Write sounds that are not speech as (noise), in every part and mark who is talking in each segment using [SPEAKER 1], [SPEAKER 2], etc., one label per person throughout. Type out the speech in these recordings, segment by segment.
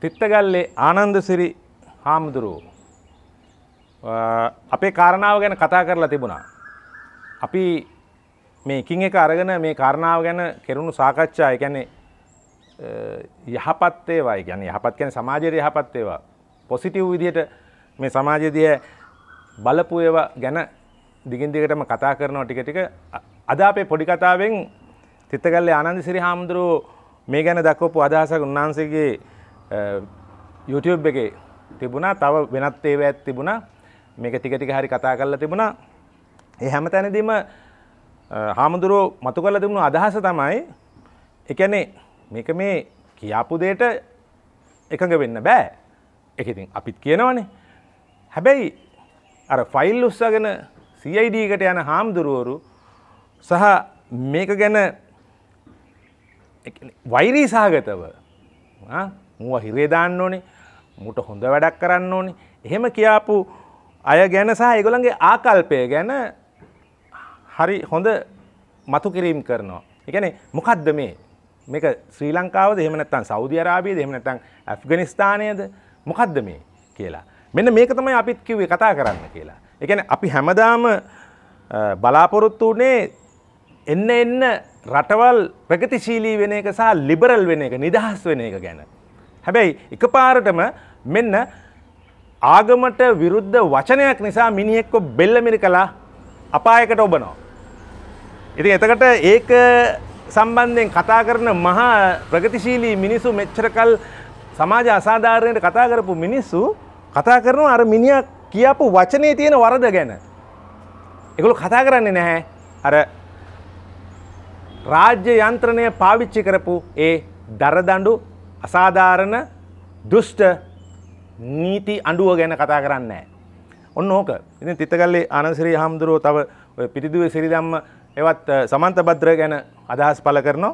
[SPEAKER 1] තිත්තගල්ලේ ආනන්දසිරි හාමුදුරුවෝ අපේ කාරණාව ගැන කතා කරලා තිබුණා. අපි මේකින් එක අරගෙන මේ කාරණාව ගැන කෙරුණු සාකච්ඡා එකැනෙ යහපත් ඒවා ගැන යහපත් ගැන සමාජයට යහපත් ඒවා පොසිටව් විදිහට මේ සමාජදිය බලපු ඒවා ගැන දිගින් දිගටම කතා කරනවා ටික ටික අද අපේ පොඩි කතාවෙන් තිත්තගල්ලේ ආනන්ද සිරි හාමුදුරුවෝ මේ ගැන දක්වපු අදහසක් උන්වහන්සේගේ YouTube එකේ තිබුණා තව වෙනත් ඒව ඇත් තිබුණා මේක ටිකටික හරි කතා කරලා තිබුණා ඒ හැම තැනදීම හාමුදුරුවෝ මතු කරලා තිබුණු අදහස තමයි එකනේ මේක මේ කියාපු දෙයට එකඟ වෙන්න බෑ ඒක ඉතින් අපිත් කියනවනේ හැබැයි අර ෆයිල් උස්සගෙන CID එකට යන හාමුදුරුවරු සහ මේක ගැන වෛරී සහගතව මුව හිරේ දාන්න ඕනේ මුට හොඳ වැඩක් කරන්න ඕනේ එහෙම කියාපු අය ගැන සහ ඒගොල්ලන්ගේ ආකල්පය ගැන හරි හොඳ මතු කිරීම් කරනවා. ඒ කියන්නේ මොකද්ද මේ? මේක ශ්‍රී ලංකාවද එහෙම නැත්නම් සෞදි අරාබියද එහෙම නැත්නම් ඇෆ්ගනිස්තානයේද මොකද්ද මේ කියලා. මෙන්න මේක තමයි අපිත් කිව්වේ කතා කරන්න කියලා. ඒ කියන්නේ අපි හැමදාම බලාපොරොත්තු වුණේ එන්න එන්න රටවල් ප්‍රගතිශීලී වෙන එක සහ ලිබරල් වෙන එක නිදහස් වෙන එක ගැන. හැබැයි එකපාරටම මෙන්න ආගමට විරුද්ධ වචනයක් නිසා මිනිහෙක්ව බෙල්ල මිරිකලා අපායකට ඔබනවා. ඉතින් එතකට ඒක සම්බන්ධයෙන් කතා කරන මහා ප්‍රගතිශීලී මිනිස්සු මෙච්චරකල් සමාජ අසාධාරණයට කතා කරපු මිනිස්සු කතා කරනවා අර මිනිහා කියපු වචනේ තියෙන වරද ගැන. ඒගොල්ලෝ කතා කරන්නේ නැහැ අර රාජ්‍ය යන්ත්‍රණය පාවිච්චි කරපු ඒ දරදඬු අසාධාරණ දෘෂ්ට නීති අඩුව ගැන කතා කරන්නේ. ඔන්න ඕක ඉතින් තිතකල්ලේ ආනන්දසිරි හාමුදුරුවෝ තව ඔය පිටිදුවේ සිරිදම්ම ඒවත් සමන්ත භද්‍ර ගැන අදහස් පළ කරනවා.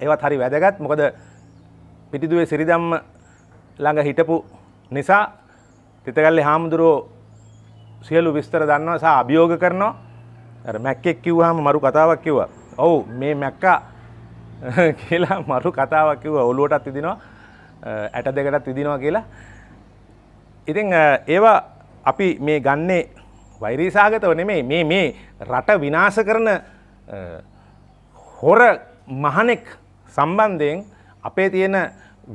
[SPEAKER 1] ඒවත් හරි වැදගත්. මොකද පිටිදුවේ සිරිදම්ම ළඟ හිටපු නිසා තිතකල්ලේ හාමුදුරුවෝ සියලු විස්තර දන්නවා සහ අභියෝග කරනවා. අර මැක්කෙක් කිව්වහම මරු කතාවක් කිව්වා. ඔව් මේ මැක්කා (laughs) කියලා මරු කතාවක් කිව්ව ඔලුවටත් විදිනවා ඇට දෙකටත් විදිනවා කියලා ඉතින් ඒවා අපි මේ ගන්නේ වෛරීසාගතව නෙමේ මේ මේ රට විනාශ කරන හොර මහනෙක් සම්බන්ධයෙන් අපේ තියෙන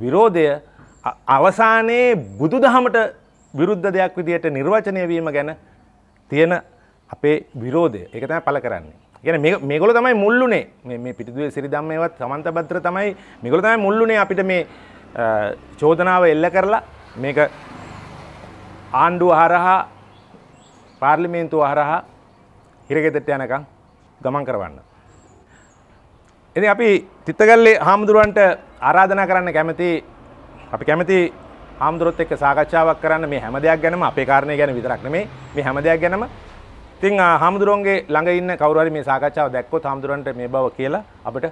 [SPEAKER 1] විරෝධය අවසානයේ බුදු දහමට විරුද්ධ දෙයක් විදියට නිර්වචනය වීම ගැන තියෙන අපේ විරෝධය එක තමයි පළ කරන්නේ ගැන මේගොල තමයි මුල්ලුනේ මේ පිටිදුවේ සිරිදම්මේවත් සමන්ත බද්‍ර තමයි මේගොල තමයි මුල්ලුනේ අපිට මේ චෝදනාව එල්ල කරලා මේක ආණ්ඩුව හරහා පාර්ලිමේන්තුව හරහා හිරගෙදරට යනකම් ගමන් කරවන්න. ඉතින් අපි තිත්තගල්ලේ හාමුදුරුවන්ට ආරාධනා කරන්න කැමති අපි කැමති හාමුදුරුවොත් එක්ක සාකච්ඡාවක් කරන්න මේ හැම දෙයක් ගැනම අපේ කාරණේ ගැන විතරක් නෙමෙයි මේ හැම දෙයක් ගැනම ඉතින් හාමුදුරුවන්ගේ ළඟ ඉන්න කවුරු හරි මේ සාකච්ඡාව දැක්කොත් හාමුදුරුවන්ට මේ බව කියලා අපිට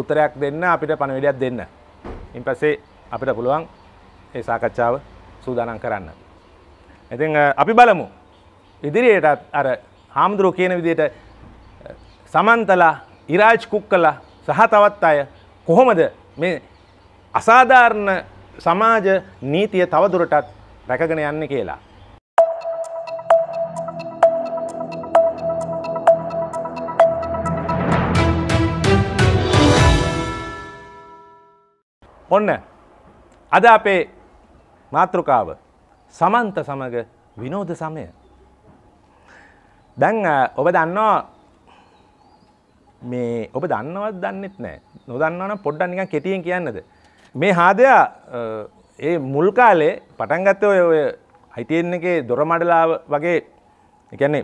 [SPEAKER 1] උත්තරයක් දෙන්න අපිට පණිවිඩයක් දෙන්න. ඉන් පස්සේ අපිට පුළුවන් ඒ සාකච්ඡාව සූදානම් කරන්න. ඉතින් අපි බලමු. ඉදිරියටත් අර හාමුදුරුවෝ කියන විදිහට සමන්තලා ඉරාජ් කුක්කලා සහ තවත් අය කොහොමද මේ අසාධාරණ සමාජ නීතිය තවදුරටත් රැකගෙන යන්නේ කියලා. ඔන්න අද අපේ මාතෘකාව සමන්ත සමග විනෝධ සමය. දැන් ඔබ දන්නවා මේ ඔබ දන්නවත් දන්නෙත් නෑ නොදන්නවන පොඩ්ඩන් නිකන් කෙටියෙන් කියන්නද. මේ හාදයා ඒ මුල් කාලේ පටන්ගත්ත ඔය ඔය හිටියෙන් එකේ දොරමඩලා වගේ එකන්නේ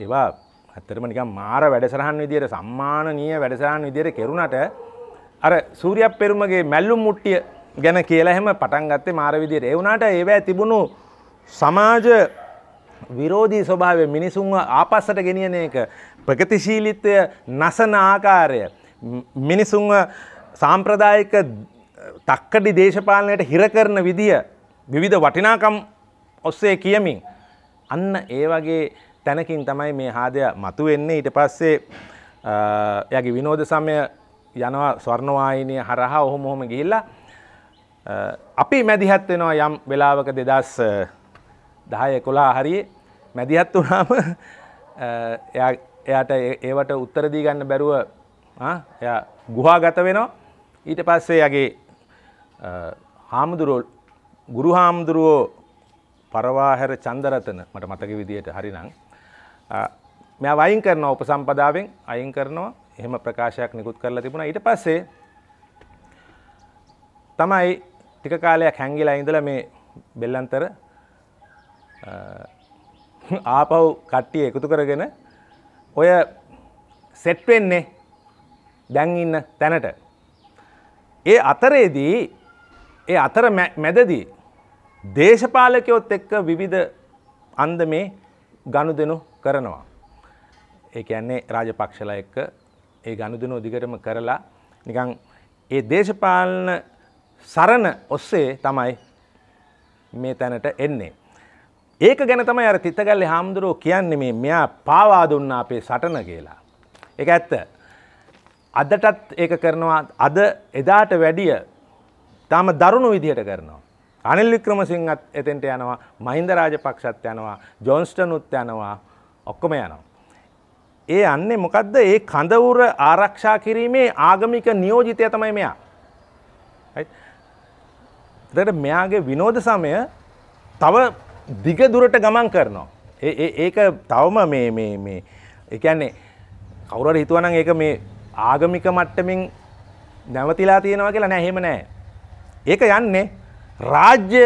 [SPEAKER 1] ඒවා ඇත්තරම නිකම් මාර වැඩසරහන් විදියට සම්මානීය වැඩසරහන් විදියට කෙරුණට අර සූරියක් පෙරුමගේ මැල්ලුම් මුට්ටිය ගැන කියලා හැම පටන් ගත්තේ මාර විදියට. ඒ වුණාට ඒවැ තිබුණු සමාජ විරෝධී ස්වභාවය මිනිසුන්ව ආපස්සට ගෙනියන එක ප්‍රගතිශීලීත්වය නසන ආකාරය මිනිසුන්ව සාම්ප්‍රදායික තක්කඩි දේශපාලනයට හිර කරන විදිය විවිධ වටිනාකම් ඔස්සේ කියමින් අන්න ඒ වගේ තැනකින් තමයි මේ හාදය මතුවෙන්නේ ඊට පස්සේ යගේ විනෝද සමය යනවා ස්වර්ණවායිනය හරහා ඔහොම ොහොම ගිල්ලා අපි මැදිහත් වෙනවා යම් වෙලාවක දෙදස් දහය කොලා හරියේ මැදිහත් වනාම එයාට ඒවට උත්තරදී ගන්න බැරුව ගුහා ගත වෙනවා ඊට පස්සේ යගේ හාමුදුරුවල් ගුරු හාමුදුරුවෝ පරවාහැර චන්දරතන මට මතක විදියට හරිනං මෙ වයින් කරනවා උපසම්පදාවෙන් අයින් කරනවා එහෙම ප්‍රකාශයක් නිකුත් කරලා තිබුණා ඊට පස්සේ තමයි ටික කාලයක් හැංගිලා ඉඳලා මේ බෙල්ලන්තර ආපව් කට්ටිය එකතු කරගෙන ඔය සෙට් වෙන්නේ දැන් ඉන්න තැනට ඒ අතරේදී ඒ අතර මැදදී දේශපාලකයොත් එක්ක විවිධ අන්දමේ ගනුදෙනු කරනවා. ඒ කියන්නේ රාජපක්ෂලා එක්ක ඒ ගනුදෙනු දිගටම කරලා නිකන් ඒ දේශපාලන සරණ ඔස්සේ තමයි මේ තැනට එන්නේ. ඒක ගැන තමයි අර තිත්තගල්ලේ හාමුදුරුවෝ කියන්නේ මේ මෙයා පාවා දුන්නා අපේ සටන කියලා. ඒක ඇත්ත. අදටත් ඒක කරනවා අද එදාට වැඩිය තාම දරුණු විදිහට කරනවා. අනිල් වික්‍රමසිංහත් එතෙන්ට යනවා මහින්ද රාජපක්ෂත් යනවා ජොන්ස්ටනුත් යනවා ඔක්කොම යනවා. ඒ යන්නේ මොකද්ද ඒ කඳවුර ආරක්ෂා කිරීමේ ආගමික නියෝජිතය තමයි මෙයා. එතකොට මෙයාගේ විනෝද සමය තව දිග දුරට ගමන් කරනවා. ඒ ඒක තවම මේ මේ මේ ඒ කියන්නේ කවුරු හරි හිතුවා නම් ඒක මේ ආගමික මට්ටමින් නැවතිලා තියෙනවා කියලා නෑ එහෙම නෑ. ඒක යන්නේ රාජ්‍ය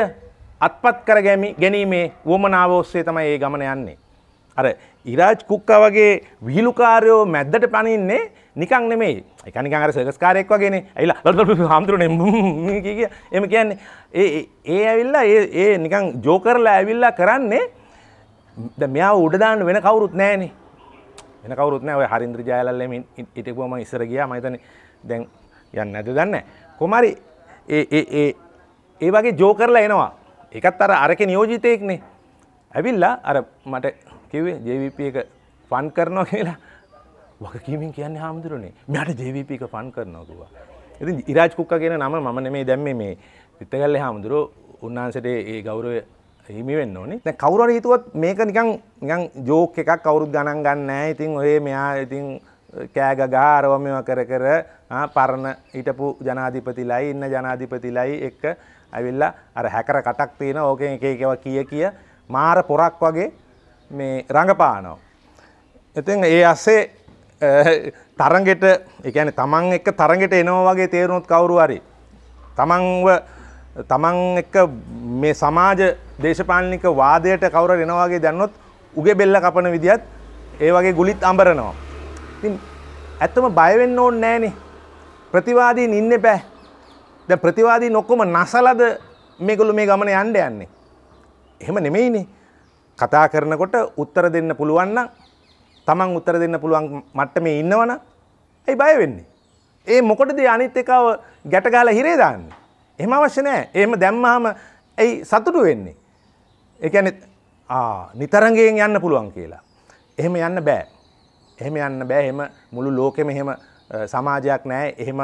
[SPEAKER 1] අත්පත් කර ගැනීමේ වුවමනාව ඔස්සේ තමයි ඒ ගමන යන්නේ. අර ඉරාජ් කුක්කා වගේ විහිලුකාරයෝ මැද්දට පනින්නේ නිකං නෙමේ එකනික අර සකස්කාරයෙක් වගේන ඇයිලා ලො හාමුදුරන එම කියන්නේ ඒ ඒ ඇවිල්ලා ඒ නිකං ජෝකරලා ඇවිල්ලා කරන්නේ ද මෙයා උඩදාන්න වෙන කවුරුත් නෑනෙ වෙන කවරුත් නෑ ඔය හරින්ද්‍ර ජයලල්ලම ඉටකුවම ඉස්සර ගියා මහිතන දැන් යන්න ඇද දන්න කොමරි ඒ වගේ ජෝකරලා එනවා එකත් අර අරක නියෝජිතයෙක්නේ ඇවිල්ලා අර මට කිව්වේ ජවිප එක ෆන් කරනවා කියලා වගකීමෙන් කියන්නේ හාමුදුරනේ මෙයාට ජවිප එක ෆන් කරනවා කිව්වා. ඉතින් ඉරාජ් කුක්ක කියන නම මම නෙමෙයි දැම්මේ මේ පිටගල්ලේ හාමුදුරෝ උන්වහන්සේට ඒ ගෞරවය හිමි වෙන්න ඕනේ. දැන් කවුරු හරි හිතුවත් මේක නිකන් නිකන් ජෝක් එකක් කවුරුත් ගණන් ගන්න නැහැ. ඉතින් ඔය මෙයා ඉතින් කෑග ගාරව මේවා කර කර පරණ හිටපු ජනාධිපතිලයි ඉන්න ජනාධිපතිලයි එක්ක ඇවිල්ලා අර හැකර කටක් තියෙන ඕකෙන් එක එකව කිය කිය මාර පොරක් වගේ මේ රඟපානෝ. එතින් ඒ අස්සේ තරගෙට එකන තමන් එක තරගෙට එනවා වගේ තේරුණුත් කවුරු හරි. තමන්ව තමන් එක මේ සමාජ දේශපාලනික වාදයට කවුර එනවාගේ දැන්නොත් උගේ බෙල්ල කපන විදිහත් ඒ වගේ ගුලිත් අඹරනවා. ඉතින් ඇත්තම බය වෙන්න ඕනේ නෑනේ. ප්‍රතිවාදීන් ඉන්න බෑ. දැන් ප්‍රතිවාදීන් ඔක්කොම නසලද මේගොල්ලෝ මේ ගමන යන්න යන්නේ. එහෙම නෙමෙයිනේ. කතා කරනකොට උත්තර දෙන්න පුළුවන් නම් තමන් උත්තර දෙන්න පුළුවන් මට්ටමේ ඉන්නවනම් ඇයි බය වෙන්නේ? ඒ මොකටද අනිත් එකව ගැට ගහලා හිරේ දාන්නේ? එහෙම අවශ්‍ය නැහැ. එහෙම දැම්මහම ඇයි සතුටු වෙන්නේ? ඒ කියන්නේ ආ නිතරංගයෙන් යන්න පුළුවන් කියලා. එහෙම යන්න බෑ. එහෙම යන්න බෑ. එහෙම මුළු ලෝකෙම එහෙම සමාජයක් නැහැ. එහෙම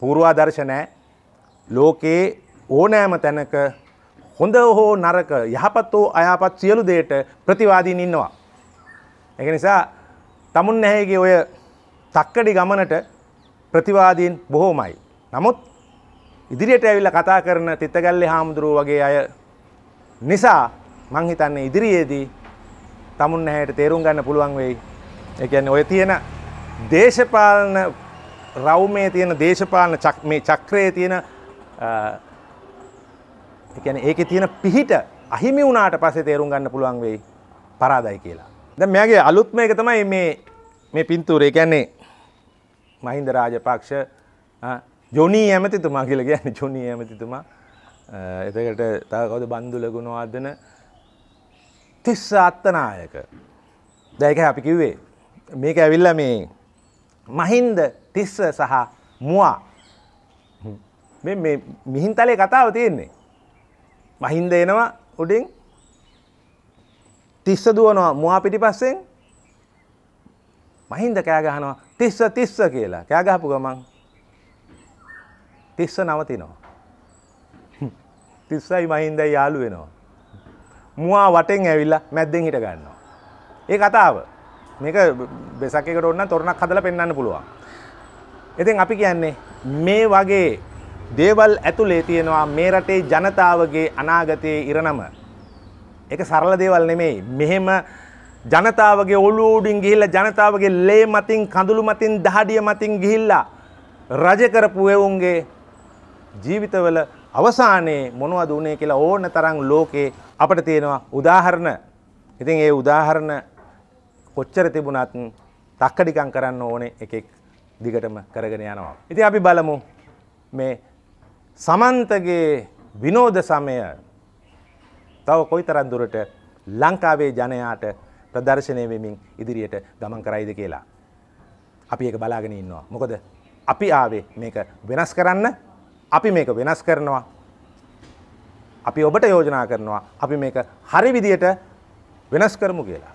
[SPEAKER 1] පූර්වාදර්ශ නැහැ. ලෝකේ ඕනෑම තැනක හොඳ හෝ නරක යහපත් හෝ අයහපත් සියලු දේට ප්‍රතිවාදීන් ඉන්නවා. ඒක නිසා තමුන් නැහැගේ ඔය තක්කඩි ගමනට ප්‍රතිවාදීන් බොහෝමයි. නමුත් ඉදිරියට ඇවිල්ලා කතා කරන තිත්තගල්ලේ හාමුදුරුවෝ වගේ අය නිසා මං හිතන්නේ ඉදිරියේදී තමුන් නැහැට තේරුම් ගන්න පුළුවන් වෙයි. ඒ කියන්නේ ඔය තියෙන දේශපාලන රවුමේ තියෙන දේශපාලන මේ චක්‍රයේ තියෙන එකන ඒකෙ තියෙන පිහිට අහිමි වුණට පසේ තේරුම් ගන්න පුළුවන් වෙයි පරාදයි කියලා. ද මෙයාගේ අලුත්ම එක තමයි මේ මේ පින්තූරේ කියන්නේ මහින්ද රාජපක්ෂ ජොනී ඇමතිතුමා කියලා කියන්නේ ජොනී ඇමතිතුමා එතකට තව කවුද බන්දුල ගුණවර්ධන තිස්ස අත්තනායක දැන් ඒක අපි කිව්වේ මේක ඇවිල්ලා මේ මහින්ද තිස්ස සහ මුවා මේ මේ මිහින්තලේ කතාව තියෙන්නේ මහින්ද එනවා උඩින් තිස්ස දුවනවා මුවා පිටිපස්සෙන් මහින්ද කෑ ගහනවා තිස්ස තිස්ස කියලා කෑ ගහපු ගමන් තිස්ස නවතිනවා (laughs) තිස්සයි මහින්දයි යාළු වෙනවා මුවා වටෙන් ඇවිල්ලා මැද්දෙන් හිට ගන්නවා ඒ කතාව මේක බෙසක් එකට ඔන්න තොරණක් හදලා පෙන්වන්න පුළුවන් ඉතින් අපි කියන්නේ මේ වගේ දේවල් ඇතුලේ තියෙනවා මේ රටේ ජනතාවගේ අනාගතයේ ඉරණම. ඒක සරල දේවල් නෙමෙයි. මෙහෙම ජනතාවගේ ඔළුව උඩින් ගිහිල්ලා ජනතාවගේ ලේ මතින් කඳුළු මතින් දහඩිය මතින් ගිහිල්ලා රජ කරපු එවුන්ගේ ජීවිතවල අවසානයේ මොනවද වුනේ කියලා ඕන තරම් ලෝකේ අපිට තියෙනවා උදාහරණ. ඉතින් ඒ උදාහරණ කොච්චර තිබුණත් තක්කඩිකම් කරන්න ඕනේ එකෙක් දිගටම කරගෙන යනවා. ඉතින් අපි බලමු මේ සමන්තගේ විනෝද සමය තව කොයිතරම් දුරට ලංකාවේ ජනයාට ප්‍රදර්ශනය වෙමින් ඉදිරියට ගමන් කරයිද කියලා. අපි ඒක බලාගෙන ඉන්නවා. මොකද අපි ආවේ මේක වෙනස් කරන්න අපි මේක වෙනස් කරනවා. අපි ඔබට යෝජනා කරනවා අපි මේක හරි විදියට වෙනස් කරමු කියලා.